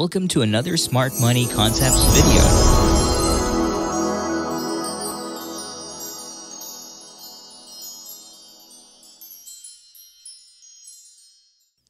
welcome to another Smart Money Concepts video.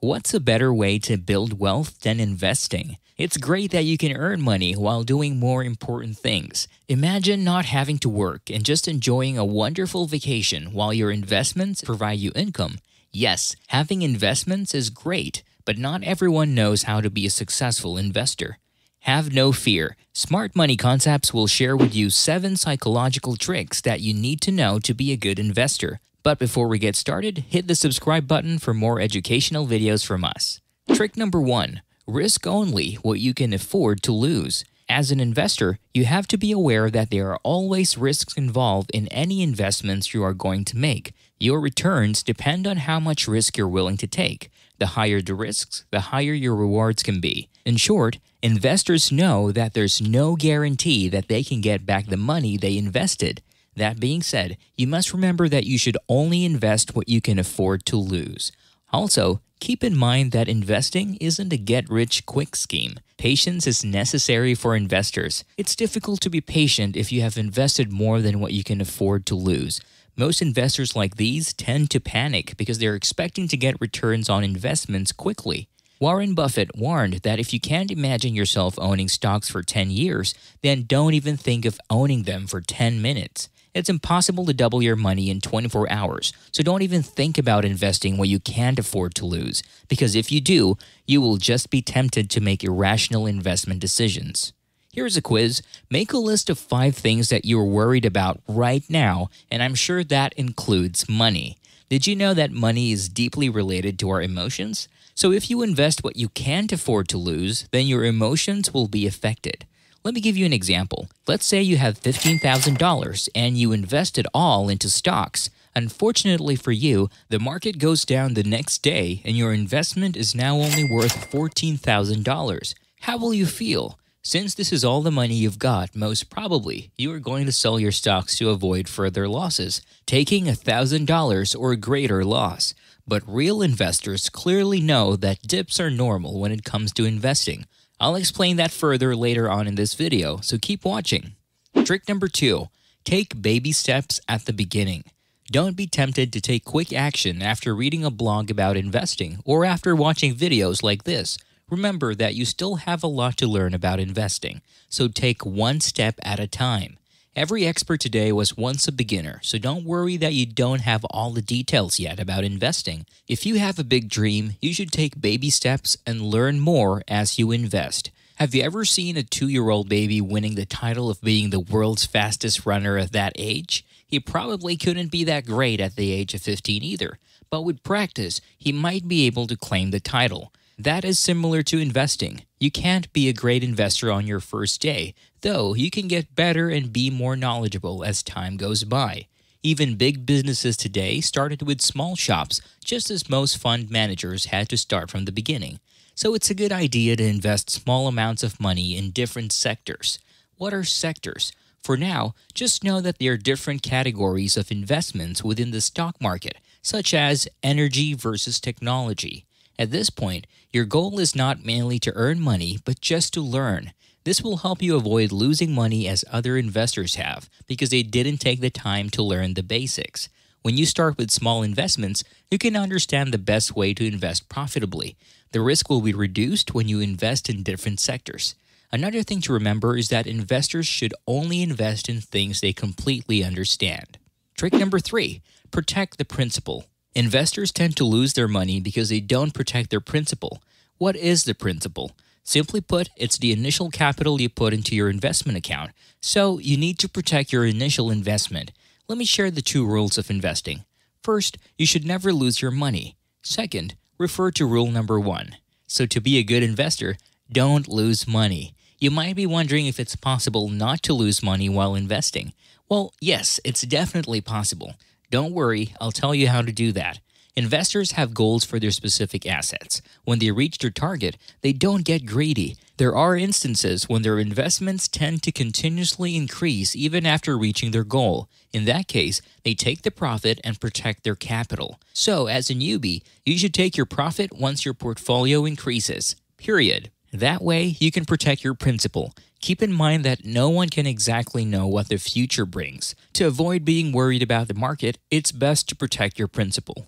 What's a better way to build wealth than investing? It's great that you can earn money while doing more important things. Imagine not having to work and just enjoying a wonderful vacation while your investments provide you income. Yes, having investments is great, but not everyone knows how to be a successful investor. Have no fear. Smart Money Concepts will share with you seven psychological tricks that you need to know to be a good investor. But before we get started, hit the subscribe button for more educational videos from us. Trick number one risk only what you can afford to lose. As an investor, you have to be aware that there are always risks involved in any investments you are going to make. Your returns depend on how much risk you're willing to take the higher the risks, the higher your rewards can be. In short, investors know that there's no guarantee that they can get back the money they invested. That being said, you must remember that you should only invest what you can afford to lose. Also, keep in mind that investing isn't a get rich quick scheme. Patience is necessary for investors. It's difficult to be patient if you have invested more than what you can afford to lose. Most investors like these tend to panic because they're expecting to get returns on investments quickly. Warren Buffett warned that if you can't imagine yourself owning stocks for 10 years, then don't even think of owning them for 10 minutes. It's impossible to double your money in 24 hours, so don't even think about investing what you can't afford to lose, because if you do, you will just be tempted to make irrational investment decisions. Here's a quiz. Make a list of five things that you're worried about right now, and I'm sure that includes money. Did you know that money is deeply related to our emotions? So if you invest what you can't afford to lose, then your emotions will be affected. Let me give you an example. Let's say you have $15,000 and you invest it all into stocks. Unfortunately for you, the market goes down the next day and your investment is now only worth $14,000. How will you feel? Since this is all the money you've got, most probably you are going to sell your stocks to avoid further losses, taking $1,000 or greater loss. But real investors clearly know that dips are normal when it comes to investing. I'll explain that further later on in this video, so keep watching. Trick number two, take baby steps at the beginning. Don't be tempted to take quick action after reading a blog about investing or after watching videos like this. Remember that you still have a lot to learn about investing, so take one step at a time. Every expert today was once a beginner, so don't worry that you don't have all the details yet about investing. If you have a big dream, you should take baby steps and learn more as you invest. Have you ever seen a two year old baby winning the title of being the world's fastest runner at that age? He probably couldn't be that great at the age of 15 either, but with practice, he might be able to claim the title. That is similar to investing. You can't be a great investor on your first day, though you can get better and be more knowledgeable as time goes by. Even big businesses today started with small shops, just as most fund managers had to start from the beginning. So it's a good idea to invest small amounts of money in different sectors. What are sectors? For now, just know that there are different categories of investments within the stock market, such as energy versus technology, at this point, your goal is not mainly to earn money, but just to learn. This will help you avoid losing money as other investors have because they didn't take the time to learn the basics. When you start with small investments, you can understand the best way to invest profitably. The risk will be reduced when you invest in different sectors. Another thing to remember is that investors should only invest in things they completely understand. Trick number three protect the principal. Investors tend to lose their money because they don't protect their principal. What is the principal? Simply put, it's the initial capital you put into your investment account, so you need to protect your initial investment. Let me share the two rules of investing. First, you should never lose your money. Second, refer to rule number one. So, to be a good investor, don't lose money. You might be wondering if it's possible not to lose money while investing. Well, yes, it's definitely possible. Don't worry, I'll tell you how to do that. Investors have goals for their specific assets. When they reach their target, they don't get greedy. There are instances when their investments tend to continuously increase even after reaching their goal. In that case, they take the profit and protect their capital. So, as a newbie, you should take your profit once your portfolio increases. Period. That way, you can protect your principal keep in mind that no one can exactly know what the future brings. To avoid being worried about the market, it's best to protect your principal.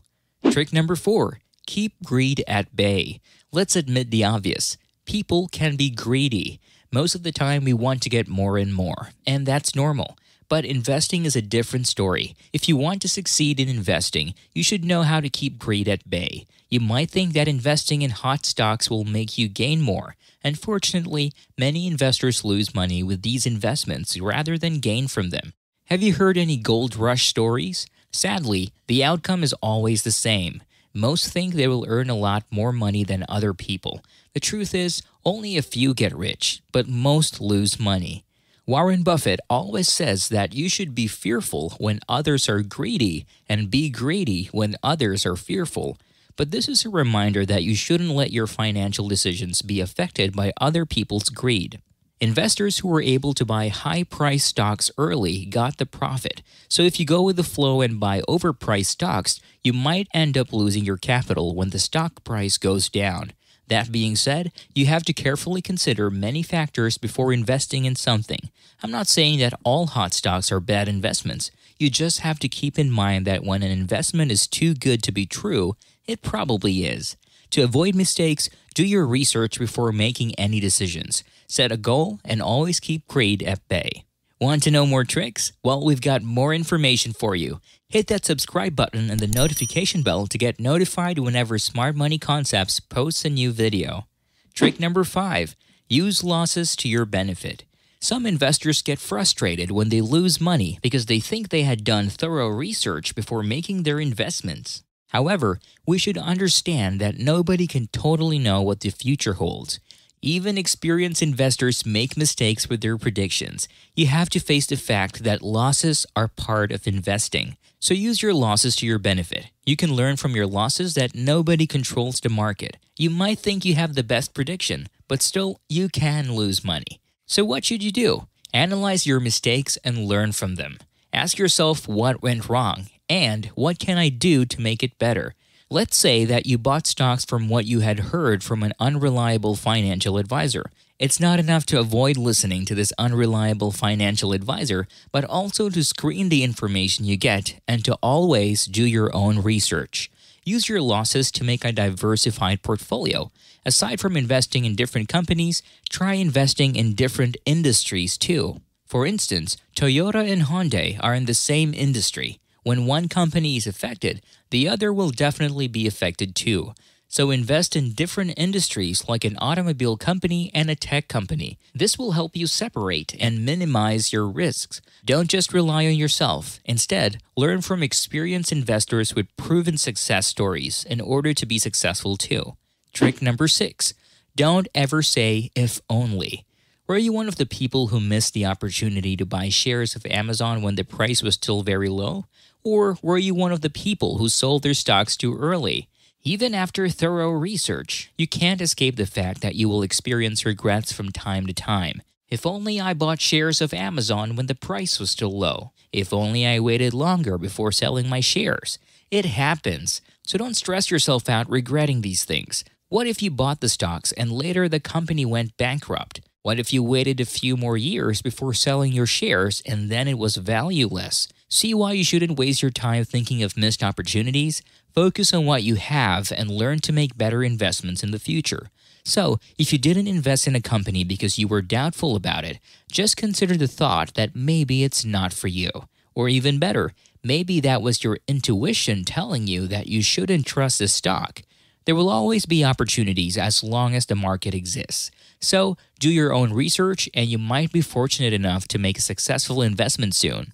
Trick number four keep greed at bay. Let's admit the obvious people can be greedy. Most of the time, we want to get more and more, and that's normal. But investing is a different story. If you want to succeed in investing, you should know how to keep greed at bay. You might think that investing in hot stocks will make you gain more. Unfortunately, many investors lose money with these investments rather than gain from them. Have you heard any gold rush stories? Sadly, the outcome is always the same. Most think they will earn a lot more money than other people. The truth is, only a few get rich, but most lose money. Warren Buffett always says that you should be fearful when others are greedy and be greedy when others are fearful. But this is a reminder that you shouldn't let your financial decisions be affected by other people's greed. Investors who were able to buy high priced stocks early got the profit. So if you go with the flow and buy overpriced stocks, you might end up losing your capital when the stock price goes down. That being said, you have to carefully consider many factors before investing in something. I'm not saying that all hot stocks are bad investments. You just have to keep in mind that when an investment is too good to be true, it probably is. To avoid mistakes, do your research before making any decisions. Set a goal and always keep greed at bay. Want to know more tricks? Well, we've got more information for you. Hit that subscribe button and the notification bell to get notified whenever Smart Money Concepts posts a new video. Trick number 5. Use losses to your benefit. Some investors get frustrated when they lose money because they think they had done thorough research before making their investments. However, we should understand that nobody can totally know what the future holds. Even experienced investors make mistakes with their predictions. You have to face the fact that losses are part of investing. So use your losses to your benefit. You can learn from your losses that nobody controls the market. You might think you have the best prediction, but still, you can lose money. So, what should you do? Analyze your mistakes and learn from them. Ask yourself what went wrong and what can I do to make it better? Let's say that you bought stocks from what you had heard from an unreliable financial advisor. It's not enough to avoid listening to this unreliable financial advisor, but also to screen the information you get and to always do your own research. Use your losses to make a diversified portfolio. Aside from investing in different companies, try investing in different industries too. For instance, Toyota and Hyundai are in the same industry. When one company is affected, the other will definitely be affected too. So invest in different industries like an automobile company and a tech company. This will help you separate and minimize your risks. Don't just rely on yourself. Instead, learn from experienced investors with proven success stories in order to be successful too. Trick number six don't ever say if only. Were you one of the people who missed the opportunity to buy shares of Amazon when the price was still very low? Or were you one of the people who sold their stocks too early? Even after thorough research, you can't escape the fact that you will experience regrets from time to time. If only I bought shares of Amazon when the price was still low. If only I waited longer before selling my shares. It happens. So don't stress yourself out regretting these things. What if you bought the stocks and later the company went bankrupt? What if you waited a few more years before selling your shares and then it was valueless? See why you shouldn't waste your time thinking of missed opportunities? Focus on what you have and learn to make better investments in the future. So, if you didn't invest in a company because you were doubtful about it, just consider the thought that maybe it's not for you. Or even better, maybe that was your intuition telling you that you shouldn't trust the stock. There will always be opportunities as long as the market exists. So, do your own research and you might be fortunate enough to make a successful investment soon.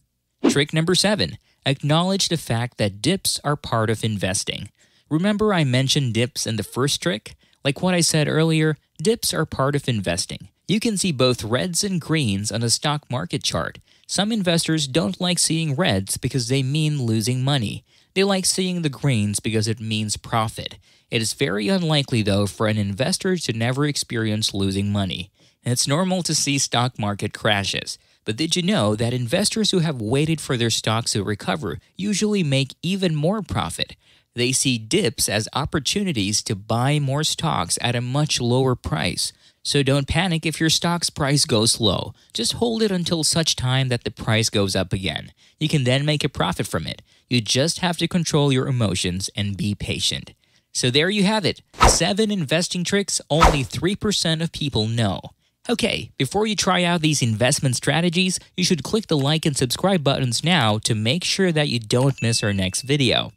Trick number seven acknowledge the fact that dips are part of investing. Remember, I mentioned dips in the first trick? Like what I said earlier, dips are part of investing. You can see both reds and greens on a stock market chart. Some investors don't like seeing reds because they mean losing money. They like seeing the greens because it means profit. It is very unlikely, though, for an investor to never experience losing money. It's normal to see stock market crashes. But did you know that investors who have waited for their stocks to recover usually make even more profit? They see dips as opportunities to buy more stocks at a much lower price. So don't panic if your stock's price goes low. Just hold it until such time that the price goes up again. You can then make a profit from it. You just have to control your emotions and be patient. So there you have it. 7 investing tricks only 3% of people know. Okay, before you try out these investment strategies, you should click the like and subscribe buttons now to make sure that you don't miss our next video.